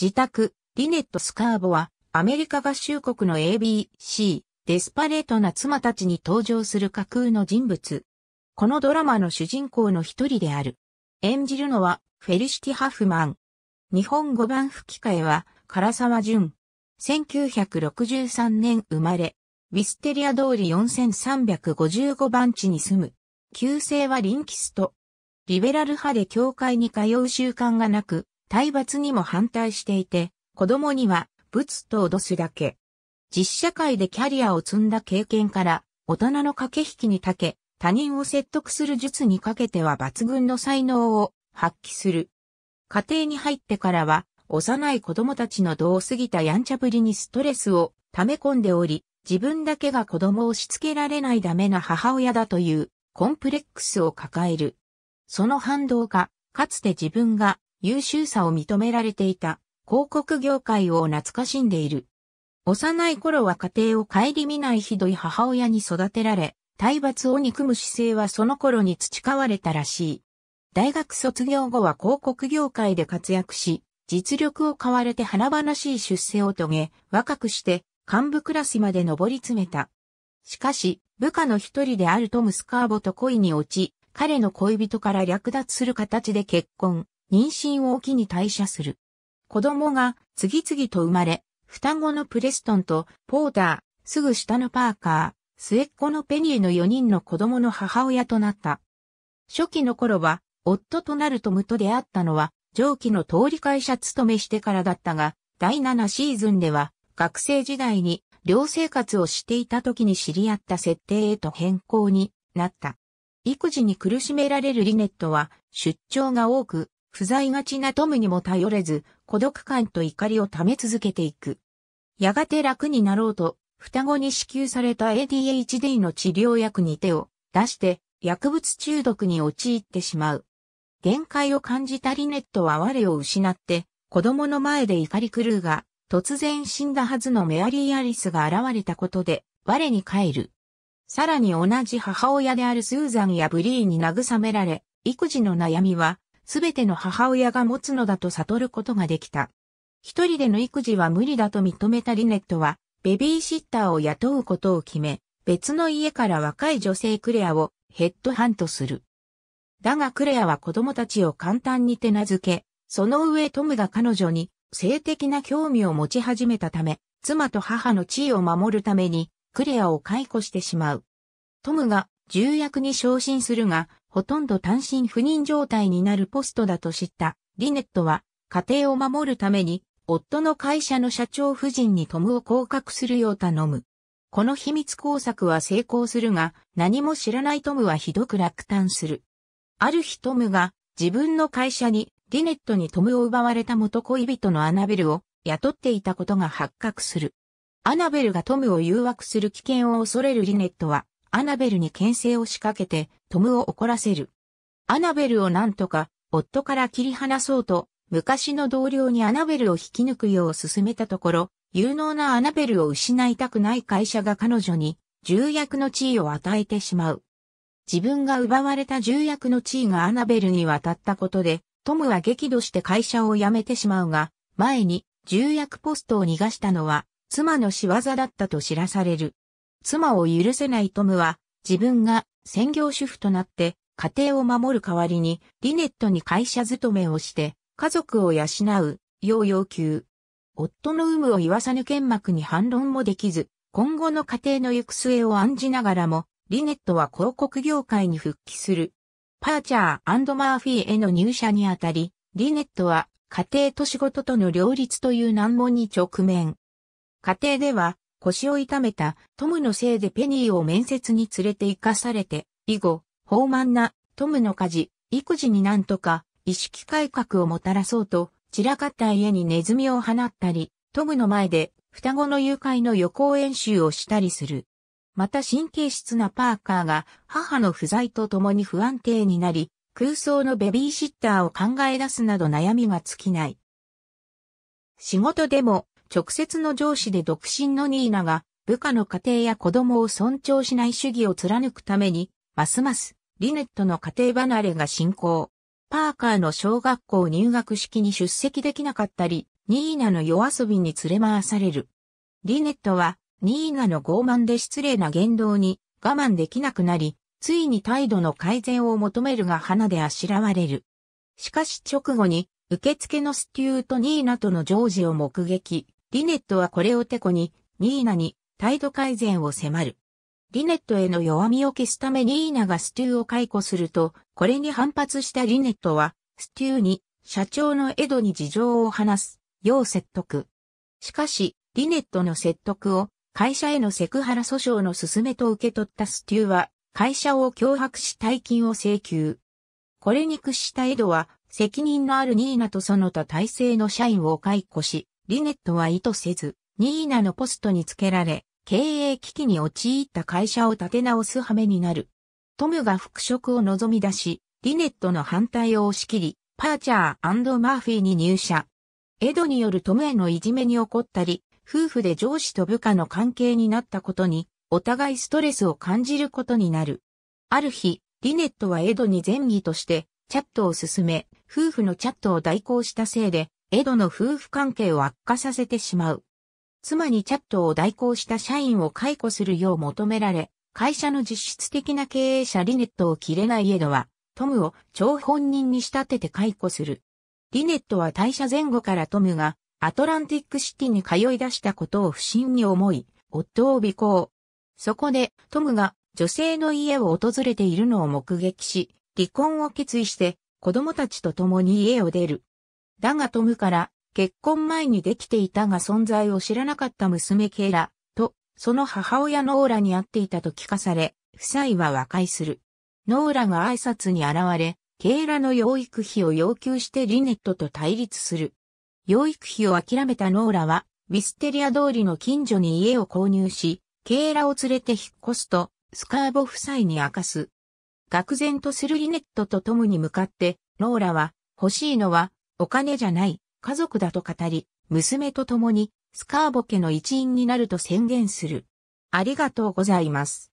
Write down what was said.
自宅、リネット・スカーボは、アメリカ合衆国の ABC、デスパレートな妻たちに登場する架空の人物。このドラマの主人公の一人である。演じるのは、フェリシティ・ハフマン。日本語版吹き替えは、唐沢淳。1963年生まれ。ウィステリア通り4355番地に住む。旧姓はリンキスト。リベラル派で教会に通う習慣がなく、体罰にも反対していて、子供には、仏と脅すだけ。実社会でキャリアを積んだ経験から、大人の駆け引きに長け、他人を説得する術にかけては抜群の才能を発揮する。家庭に入ってからは、幼い子供たちの度を過ぎたやんちゃぶりにストレスを溜め込んでおり、自分だけが子供をしつけられないダメな母親だというコンプレックスを抱える。その反動が、かつて自分が優秀さを認められていた広告業界を懐かしんでいる。幼い頃は家庭を顧みないひどい母親に育てられ、体罰を憎む姿勢はその頃に培われたらしい。大学卒業後は広告業界で活躍し、実力を買われて華々しい出世を遂げ、若くして幹部クラスまで上り詰めた。しかし、部下の一人であるトム・スカーボと恋に落ち、彼の恋人から略奪する形で結婚。妊娠を機に退社する。子供が次々と生まれ、双子のプレストンとポーター、すぐ下のパーカー、末っ子のペニーの4人の子供の母親となった。初期の頃は、夫となるトムと出会ったのは、上記の通り会社勤めしてからだったが、第7シーズンでは、学生時代に寮生活をしていた時に知り合った設定へと変更になった。育児に苦しめられるリネットは、出張が多く、不在がちなトムにも頼れず、孤独感と怒りを溜め続けていく。やがて楽になろうと、双子に支給された ADHD の治療薬に手を出して、薬物中毒に陥ってしまう。限界を感じたリネットは我を失って、子供の前で怒り狂うが、突然死んだはずのメアリー・アリスが現れたことで、我に帰る。さらに同じ母親であるスーザンやブリーに慰められ、育児の悩みはすべての母親が持つのだと悟ることができた。一人での育児は無理だと認めたリネットは、ベビーシッターを雇うことを決め、別の家から若い女性クレアをヘッドハントする。だがクレアは子供たちを簡単に手なずけ、その上トムが彼女に性的な興味を持ち始めたため、妻と母の地位を守るためにクレアを解雇してしまう。トムが重役に昇進するが、ほとんど単身赴任状態になるポストだと知ったリネットは家庭を守るために夫の会社の社長夫人にトムを降格するよう頼む。この秘密工作は成功するが何も知らないトムはひどく落胆する。ある日トムが自分の会社にリネットにトムを奪われた元恋人のアナベルを雇っていたことが発覚する。アナベルがトムを誘惑する危険を恐れるリネットはアナベルに牽制を仕掛けて、トムを怒らせる。アナベルをなんとか、夫から切り離そうと、昔の同僚にアナベルを引き抜くよう勧めたところ、有能なアナベルを失いたくない会社が彼女に重役の地位を与えてしまう。自分が奪われた重役の地位がアナベルに渡ったことで、トムは激怒して会社を辞めてしまうが、前に重役ポストを逃がしたのは妻の仕業だったと知らされる。妻を許せないトムは、自分が専業主婦となって家庭を守る代わりにリネットに会社勤めをして家族を養うよう要求。夫の有無を言わさぬ剣幕に反論もできず、今後の家庭の行く末を案じながらも、リネットは広告業界に復帰する。パーチャーマーフィーへの入社にあたり、リネットは家庭と仕事との両立という難問に直面。家庭では腰を痛めたトムのせいでペニーを面接に連れて行かされて、以後、豊満なトムの家事、育児になんとか意識改革をもたらそうと、散らかった家にネズミを放ったり、トムの前で双子の誘拐の予行演習をしたりする。また神経質なパーカーが母の不在と共に不安定になり、空想のベビーシッターを考え出すなど悩みが尽きない。仕事でも直接の上司で独身のニーナが部下の家庭や子供を尊重しない主義を貫くために、ますますリネットの家庭離れが進行。パーカーの小学校入学式に出席できなかったり、ニーナの夜遊びに連れ回される。リネットは、ニーナの傲慢で失礼な言動に我慢できなくなり、ついに態度の改善を求めるが花であしらわれる。しかし直後に、受付のステュートニーナとのジョージを目撃。リネットはこれをてこに、ニーナに態度改善を迫る。リネットへの弱みを消すためニーナがステューを解雇すると、これに反発したリネットは、ステューに社長のエドに事情を話す、よう説得。しかし、リネットの説得を会社へのセクハラ訴訟の勧めと受け取ったステューは、会社を脅迫し大金を請求。これに屈したエドは、責任のあるニーナとその他体制の社員を解雇し、リネットは意図せず、ニーナのポストにつけられ、経営危機に陥った会社を立て直す羽目になる。トムが復職を望み出し、リネットの反対を押し切り、パーチャーマーフィーに入社。エドによるトムへのいじめに起こったり、夫婦で上司と部下の関係になったことに、お互いストレスを感じることになる。ある日、リネットはエドに善意として、チャットを進め、夫婦のチャットを代行したせいで、エドの夫婦関係を悪化させてしまう。妻にチャットを代行した社員を解雇するよう求められ、会社の実質的な経営者リネットを切れないエドは、トムを張本人に仕立てて解雇する。リネットは退社前後からトムがアトランティックシティに通い出したことを不審に思い、夫を尾行。そこでトムが女性の家を訪れているのを目撃し、離婚を決意して子供たちと共に家を出る。だがトムから、結婚前にできていたが存在を知らなかった娘ケイラ、と、その母親ノーラに会っていたと聞かされ、夫妻は和解する。ノーラが挨拶に現れ、ケイラの養育費を要求してリネットと対立する。養育費を諦めたノーラは、ウィステリア通りの近所に家を購入し、ケイラを連れて引っ越すと、スカーボ夫妻に明かす。愕然とするリネットとトムに向かって、ノーラは、欲しいのは、お金じゃない、家族だと語り、娘と共にスカーボ家の一員になると宣言する。ありがとうございます。